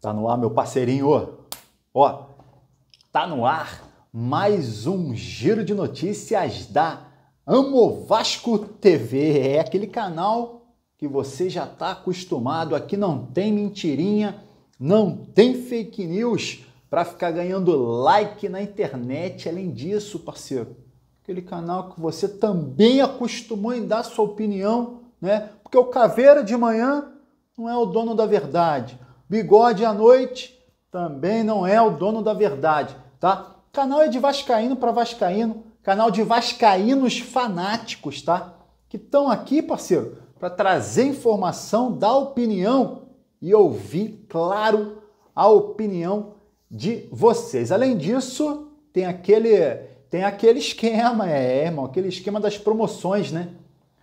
Tá no ar, meu parceirinho. Ó, tá no ar mais um giro de notícias da Amo Vasco TV. É aquele canal que você já tá acostumado. Aqui não tem mentirinha, não tem fake news para ficar ganhando like na internet. Além disso, parceiro, aquele canal que você também acostumou em dar sua opinião, né? Porque o Caveira de manhã não é o dono da verdade. Bigode à noite também não é o dono da verdade, tá? Canal é de vascaíno para vascaíno, canal de vascaínos fanáticos, tá? Que estão aqui, parceiro, para trazer informação, dar opinião e ouvir, claro, a opinião de vocês. Além disso, tem aquele, tem aquele esquema, é, é irmão, aquele esquema das promoções, né?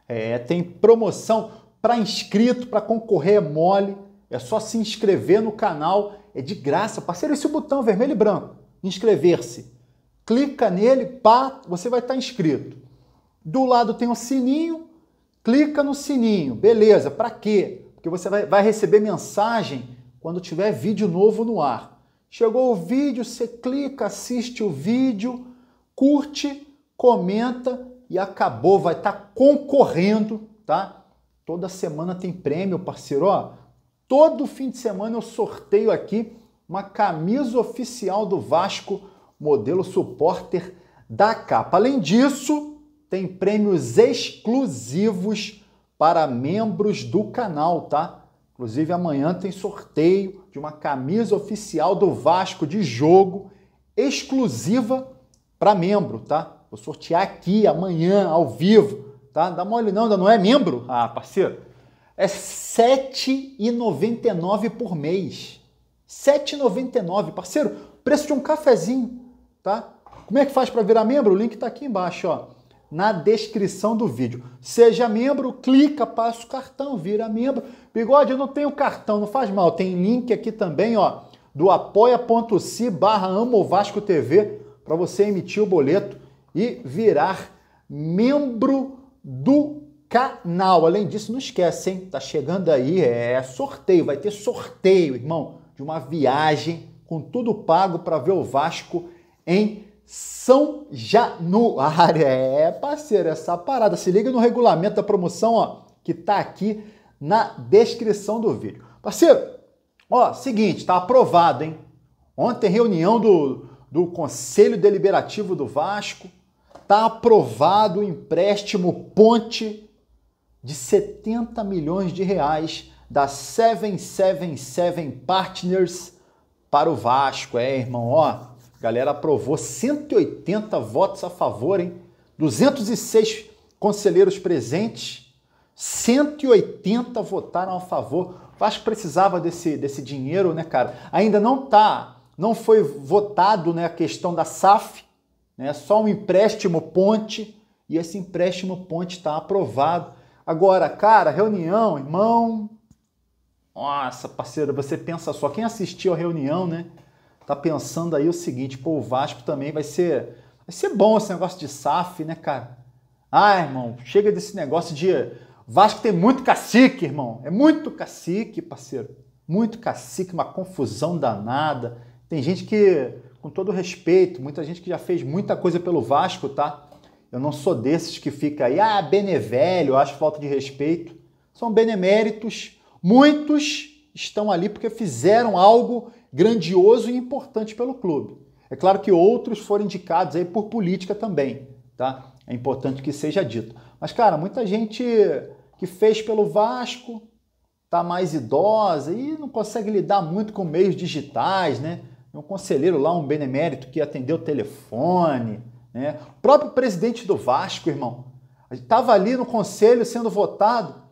É, tem promoção para inscrito, para concorrer é mole, é só se inscrever no canal, é de graça, parceiro, esse botão vermelho e branco, inscrever-se. Clica nele, pá, você vai estar tá inscrito. Do lado tem um sininho, clica no sininho, beleza, para quê? Porque você vai, vai receber mensagem quando tiver vídeo novo no ar. Chegou o vídeo, você clica, assiste o vídeo, curte, comenta e acabou. Vai estar tá concorrendo, tá? Toda semana tem prêmio, parceiro. Ó, todo fim de semana eu sorteio aqui uma camisa oficial do Vasco, modelo supporter da capa. Além disso, tem prêmios exclusivos para membros do canal, tá? Inclusive, amanhã tem sorteio de uma camisa oficial do Vasco de jogo exclusiva para membro, tá? Vou sortear aqui amanhã, ao vivo, tá? Dá mole não, ainda não é membro? Ah, parceiro. É R$ 7,99 por mês. R$ 7,99, parceiro. Preço de um cafezinho, tá? Como é que faz para virar membro? O link está aqui embaixo, ó na descrição do vídeo. Seja membro, clica, passa o cartão, vira membro. Bigode, eu não tenho cartão, não faz mal. Tem link aqui também, ó, do apoia.se barra Amo Vasco TV para você emitir o boleto e virar membro do canal. Além disso, não esquece, hein? Tá chegando aí, é sorteio, vai ter sorteio, irmão, de uma viagem com tudo pago para ver o Vasco em são Januário. É, parceiro, essa parada. Se liga no regulamento da promoção, ó, que tá aqui na descrição do vídeo. Parceiro, ó, seguinte, tá aprovado, hein? Ontem reunião do, do Conselho Deliberativo do Vasco, tá aprovado o empréstimo ponte de 70 milhões de reais da 777 Partners para o Vasco, é, irmão, ó. A galera aprovou 180 votos a favor, hein? 206 conselheiros presentes, 180 votaram a favor. O Vasco precisava desse, desse dinheiro, né, cara? Ainda não tá, não foi votado né, a questão da SAF, né? Só um empréstimo ponte e esse empréstimo ponte está aprovado. Agora, cara, reunião, irmão. Nossa, parceiro, você pensa só, quem assistiu a reunião, né? tá pensando aí o seguinte, pô, o Vasco também vai ser, vai ser bom esse negócio de SAF, né, cara? Ah, irmão, chega desse negócio de Vasco tem muito cacique, irmão. É muito cacique, parceiro. Muito cacique, uma confusão danada. Tem gente que, com todo respeito, muita gente que já fez muita coisa pelo Vasco, tá? Eu não sou desses que fica aí, ah, benevelho, acho falta de respeito. São beneméritos, muitos estão ali porque fizeram algo grandioso e importante pelo clube. É claro que outros foram indicados aí por política também, tá? É importante que seja dito. Mas, cara, muita gente que fez pelo Vasco tá mais idosa e não consegue lidar muito com meios digitais, né? Um conselheiro lá, um benemérito que atendeu o telefone, né? O próprio presidente do Vasco, irmão, estava ali no conselho sendo votado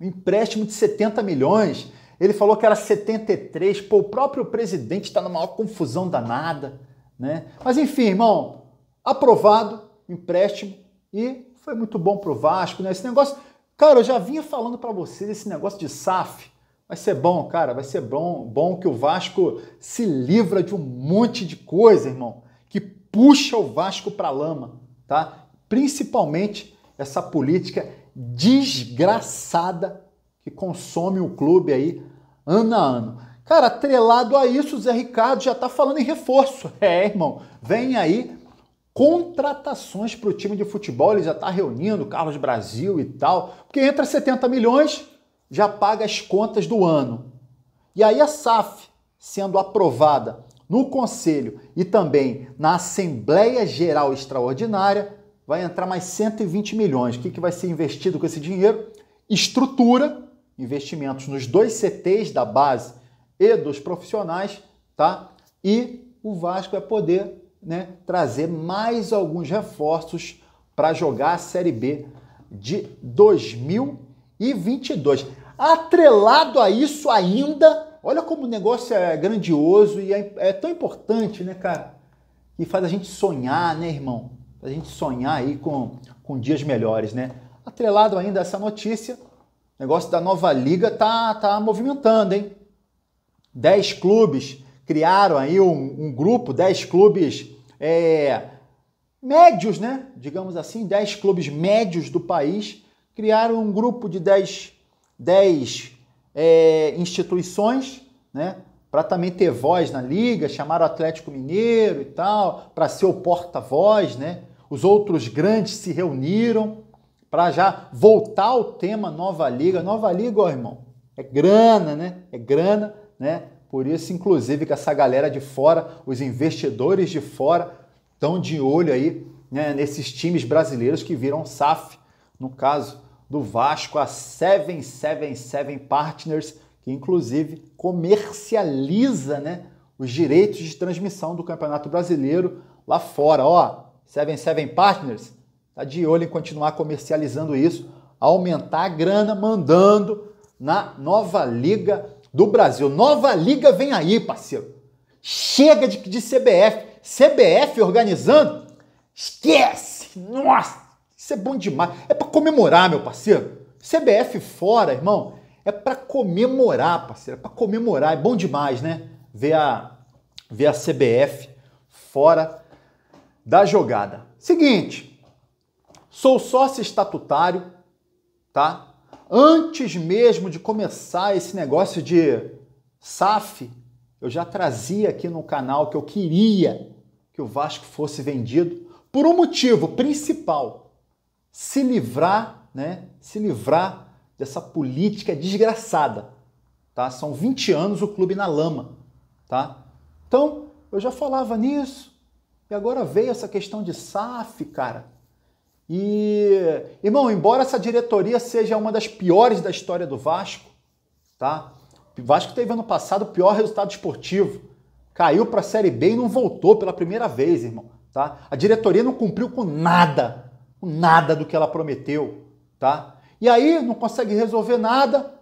um empréstimo de 70 milhões ele falou que era 73, pô, o próprio presidente está numa confusão danada, né? Mas enfim, irmão, aprovado empréstimo e foi muito bom pro Vasco, né? Esse negócio, cara, eu já vinha falando para vocês esse negócio de SAF. Vai ser bom, cara, vai ser bom, bom que o Vasco se livra de um monte de coisa, irmão, que puxa o Vasco para lama, tá? Principalmente essa política desgraçada que consome o clube aí ano a ano. Cara, atrelado a isso, o Zé Ricardo já está falando em reforço. É, irmão, vem aí contratações para o time de futebol, ele já está reunindo Carlos Brasil e tal, porque entra 70 milhões, já paga as contas do ano. E aí a SAF, sendo aprovada no Conselho e também na Assembleia Geral Extraordinária, vai entrar mais 120 milhões. O que, que vai ser investido com esse dinheiro? Estrutura investimentos nos dois CTs da base e dos profissionais, tá? E o Vasco vai é poder né, trazer mais alguns reforços para jogar a Série B de 2022. Atrelado a isso ainda, olha como o negócio é grandioso e é, é tão importante, né, cara? E faz a gente sonhar, né, irmão? A gente sonhar aí com, com dias melhores, né? Atrelado ainda a essa notícia, o negócio da nova liga tá, tá movimentando, hein? Dez clubes criaram aí um, um grupo, dez clubes é, médios, né? Digamos assim, dez clubes médios do país criaram um grupo de dez, dez é, instituições, né? para também ter voz na liga, chamaram o Atlético Mineiro e tal, para ser o porta-voz, né? Os outros grandes se reuniram, para já voltar ao tema Nova Liga. Nova Liga, ó, irmão, é grana, né? É grana, né? Por isso, inclusive, que essa galera de fora, os investidores de fora, estão de olho aí né, nesses times brasileiros que viram SAF. No caso do Vasco, a 777 Partners, que inclusive comercializa né, os direitos de transmissão do Campeonato Brasileiro lá fora. Ó, 77 Partners, Está de olho em continuar comercializando isso, aumentar a grana, mandando na nova liga do Brasil. Nova liga vem aí, parceiro. Chega de, de CBF. CBF organizando? Esquece! Nossa! Isso é bom demais. É para comemorar, meu parceiro. CBF fora, irmão. É para comemorar, parceiro. É para comemorar. É bom demais, né? Ver a, ver a CBF fora da jogada. Seguinte, Sou sócio estatutário, tá? Antes mesmo de começar esse negócio de SAF, eu já trazia aqui no canal que eu queria que o Vasco fosse vendido por um motivo principal: se livrar, né? Se livrar dessa política desgraçada, tá? São 20 anos o clube na lama, tá? Então, eu já falava nisso. E agora veio essa questão de SAF, cara. E, irmão, embora essa diretoria seja uma das piores da história do Vasco, tá? O Vasco teve ano passado o pior resultado esportivo. Caiu para a Série B e não voltou pela primeira vez, irmão, tá? A diretoria não cumpriu com nada, com nada do que ela prometeu, tá? E aí não consegue resolver nada,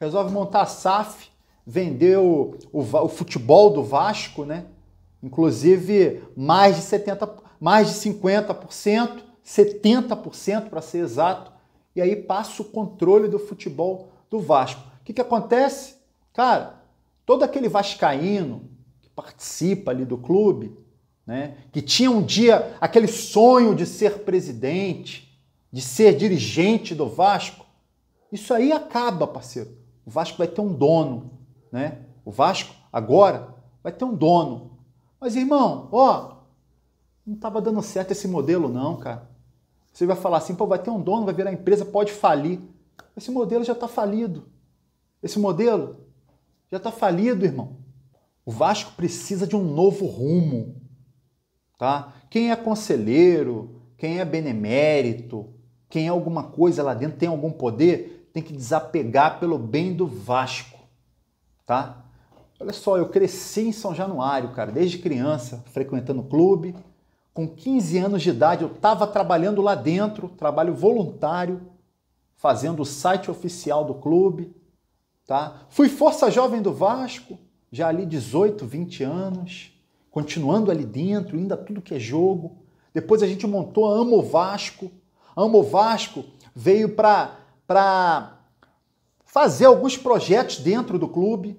resolve montar a SAF, vender o, o, o futebol do Vasco, né? Inclusive mais de 70, mais de 50%, 70% para ser exato, e aí passa o controle do futebol do Vasco. O que, que acontece? Cara, todo aquele vascaíno que participa ali do clube, né, que tinha um dia aquele sonho de ser presidente, de ser dirigente do Vasco, isso aí acaba, parceiro. O Vasco vai ter um dono, né? O Vasco agora vai ter um dono. Mas irmão, ó, não estava dando certo esse modelo não, cara. Você vai falar assim, pô, vai ter um dono, vai virar empresa, pode falir. Esse modelo já está falido. Esse modelo já está falido, irmão. O Vasco precisa de um novo rumo, tá? Quem é conselheiro, quem é benemérito, quem é alguma coisa lá dentro, tem algum poder, tem que desapegar pelo bem do Vasco, tá? Olha só, eu cresci em São Januário, cara, desde criança, frequentando o clube, com 15 anos de idade, eu estava trabalhando lá dentro, trabalho voluntário, fazendo o site oficial do clube, tá? Fui força jovem do Vasco, já ali 18, 20 anos, continuando ali dentro, ainda tudo que é jogo. Depois a gente montou a Amo Vasco. A Amo Vasco veio para para fazer alguns projetos dentro do clube,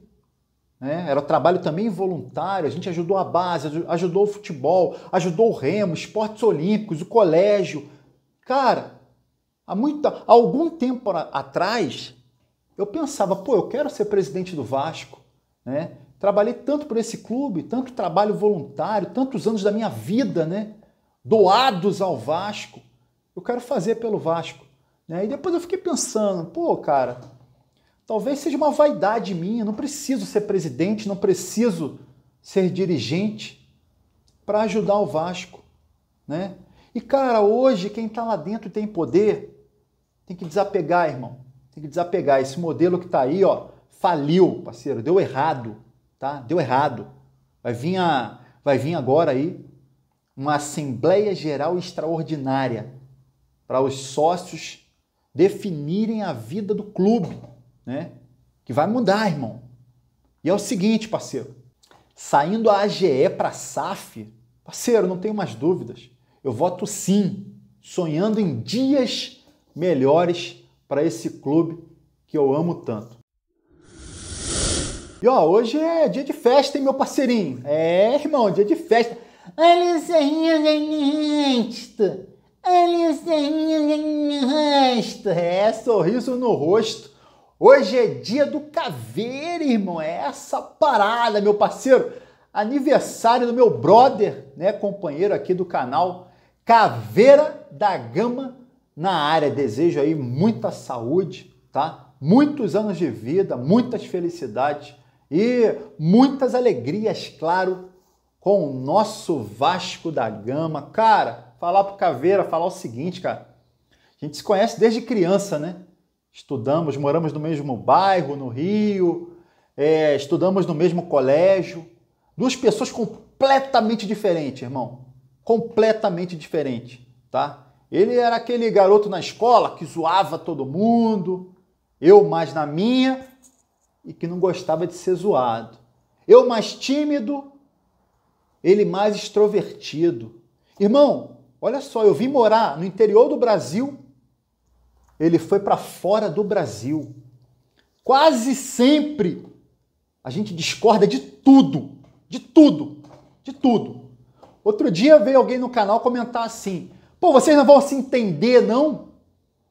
né? Era trabalho também voluntário, a gente ajudou a base, ajudou o futebol, ajudou o remo, esportes olímpicos, o colégio. Cara, há, muito, há algum tempo atrás, eu pensava, pô, eu quero ser presidente do Vasco. Né? Trabalhei tanto por esse clube, tanto trabalho voluntário, tantos anos da minha vida né? doados ao Vasco. Eu quero fazer pelo Vasco. Né? E depois eu fiquei pensando, pô, cara, Talvez seja uma vaidade minha, não preciso ser presidente, não preciso ser dirigente para ajudar o Vasco, né? E cara, hoje quem está lá dentro e tem poder, tem que desapegar, irmão. Tem que desapegar esse modelo que está aí, ó, faliu, parceiro, deu errado, tá? Deu errado. Vai vir a vai vir agora aí uma assembleia geral extraordinária para os sócios definirem a vida do clube né? Que vai mudar, irmão. E é o seguinte, parceiro. Saindo a AGE para a SAF, parceiro, não tenho mais dúvidas. Eu voto sim, sonhando em dias melhores para esse clube que eu amo tanto. E ó, hoje é dia de festa, hein, meu parceirinho? É, irmão, dia de festa. É, sorriso no rosto Hoje é dia do caveira, irmão. É essa parada, meu parceiro. Aniversário do meu brother, né, companheiro aqui do canal Caveira da Gama na área. Desejo aí muita saúde, tá? Muitos anos de vida, muitas felicidades e muitas alegrias, claro, com o nosso Vasco da Gama. Cara, falar pro Caveira, falar o seguinte, cara. A gente se conhece desde criança, né? estudamos, moramos no mesmo bairro, no Rio, é, estudamos no mesmo colégio. Duas pessoas completamente diferentes, irmão. Completamente diferente tá? Ele era aquele garoto na escola que zoava todo mundo, eu mais na minha, e que não gostava de ser zoado. Eu mais tímido, ele mais extrovertido. Irmão, olha só, eu vim morar no interior do Brasil ele foi para fora do Brasil. Quase sempre a gente discorda de tudo, de tudo, de tudo. Outro dia veio alguém no canal comentar assim: pô, vocês não vão se entender, não?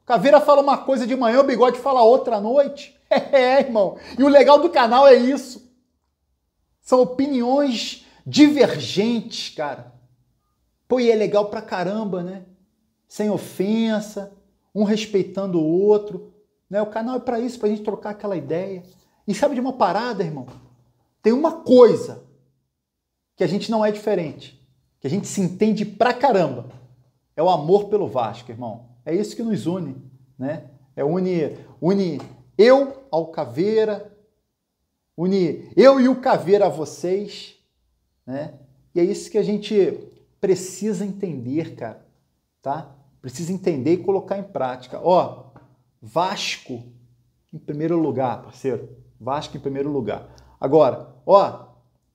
Caveira fala uma coisa de manhã, o bigode fala outra à noite. É, irmão. E o legal do canal é isso. São opiniões divergentes, cara. Pô, e é legal pra caramba, né? Sem ofensa um respeitando o outro. Né? O canal é para isso, para a gente trocar aquela ideia. E sabe de uma parada, irmão? Tem uma coisa que a gente não é diferente, que a gente se entende pra caramba. É o amor pelo Vasco, irmão. É isso que nos une, né? É une, une eu ao Caveira, une eu e o Caveira a vocês, né? E é isso que a gente precisa entender, cara, tá? Precisa entender e colocar em prática. Ó, Vasco em primeiro lugar, parceiro. Vasco em primeiro lugar. Agora, ó,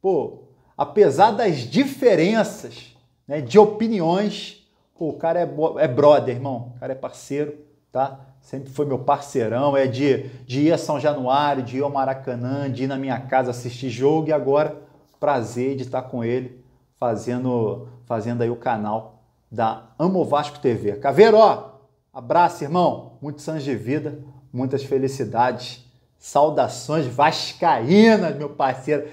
pô, apesar das diferenças né, de opiniões, pô, o cara é, é brother, irmão. O cara é parceiro, tá? Sempre foi meu parceirão. É de, de ir a São Januário, de ir ao Maracanã, de ir na minha casa assistir jogo e agora prazer de estar com ele fazendo, fazendo aí o canal da Amo Vasco TV. Caveiro, ó, abraço, irmão. Muito sangue de vida, muitas felicidades. Saudações vascaínas, meu parceiro.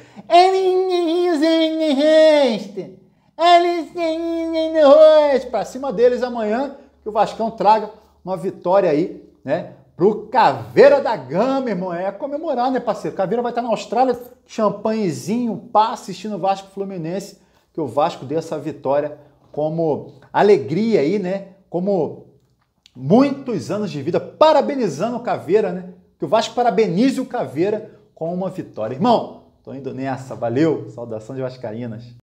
Para cima deles amanhã, que o Vascão traga uma vitória aí, né? Pro Caveira da Gama, irmão. É comemorar, né, parceiro? Caveira vai estar na Austrália, champanhezinho, pá, assistindo o Vasco Fluminense. Que o Vasco dê essa vitória como alegria aí, né? Como muitos anos de vida, parabenizando o Caveira, né? Que o Vasco parabenize o Caveira com uma vitória. Irmão, tô indo nessa, valeu, saudação de Vascaínas.